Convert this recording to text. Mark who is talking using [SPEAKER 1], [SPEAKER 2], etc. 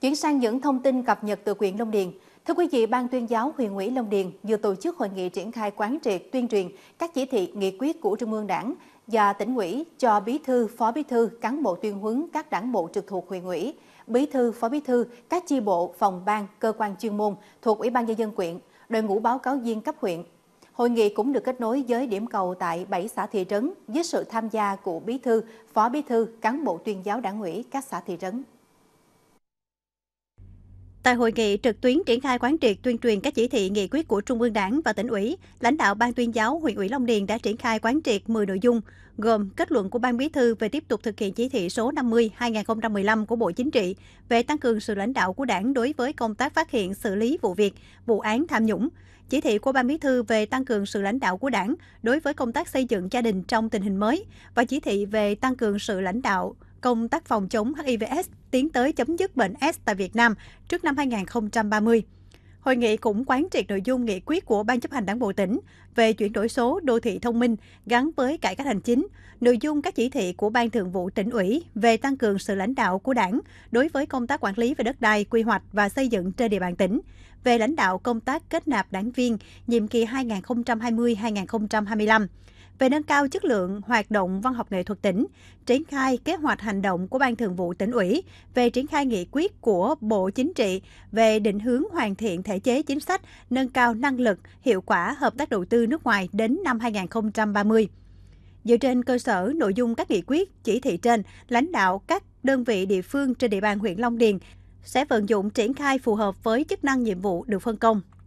[SPEAKER 1] Chuyển sang những thông tin cập nhật từ huyện Long Điền. Thưa quý vị, Ban tuyên giáo huyện ủy Long Điền vừa tổ chức hội nghị triển khai quán triệt tuyên truyền các chỉ thị nghị quyết của Trung ương Đảng và tỉnh ủy cho bí thư, phó bí thư, cán bộ tuyên huấn các đảng bộ trực thuộc huyện ủy, bí thư, phó bí thư, các chi bộ, phòng ban, cơ quan chuyên môn thuộc Ủy ban nhân dân huyện, đội ngũ báo cáo viên cấp huyện. Hội nghị cũng được kết nối với điểm cầu tại 7 xã thị trấn với sự tham gia của bí thư, phó bí thư, cán bộ tuyên giáo đảng ủy các xã thị trấn.
[SPEAKER 2] Tại hội nghị trực tuyến triển khai quán triệt tuyên truyền các chỉ thị nghị quyết của Trung ương Đảng và tỉnh ủy, lãnh đạo Ban tuyên giáo huyện ủy Long Điền đã triển khai quán triệt 10 nội dung, gồm kết luận của Ban Bí thư về tiếp tục thực hiện chỉ thị số 50-2015 của Bộ Chính trị về tăng cường sự lãnh đạo của Đảng đối với công tác phát hiện xử lý vụ việc, vụ án tham nhũng, chỉ thị của Ban Bí thư về tăng cường sự lãnh đạo của Đảng đối với công tác xây dựng gia đình trong tình hình mới và chỉ thị về tăng cường sự lãnh đạo công tác phòng chống HIVS tiến tới chấm dứt bệnh S tại Việt Nam trước năm 2030. Hội nghị cũng quán triệt nội dung nghị quyết của Ban chấp hành Đảng bộ tỉnh về chuyển đổi số đô thị thông minh gắn với cải cách hành chính, nội dung các chỉ thị của Ban Thường vụ tỉnh ủy về tăng cường sự lãnh đạo của Đảng đối với công tác quản lý về đất đai, quy hoạch và xây dựng trên địa bàn tỉnh, về lãnh đạo công tác kết nạp đảng viên nhiệm kỳ 2020-2025 về nâng cao chất lượng hoạt động văn học nghệ thuật tỉnh, triển khai kế hoạch hành động của Ban Thường vụ tỉnh ủy về triển khai nghị quyết của Bộ Chính trị về định hướng hoàn thiện thể chế chính sách, nâng cao năng lực, hiệu quả hợp tác đầu tư nước ngoài đến năm 2030. Dựa trên cơ sở nội dung các nghị quyết, chỉ thị trên, lãnh đạo các đơn vị địa phương trên địa bàn huyện Long Điền sẽ vận dụng triển khai phù hợp với chức năng nhiệm vụ được phân công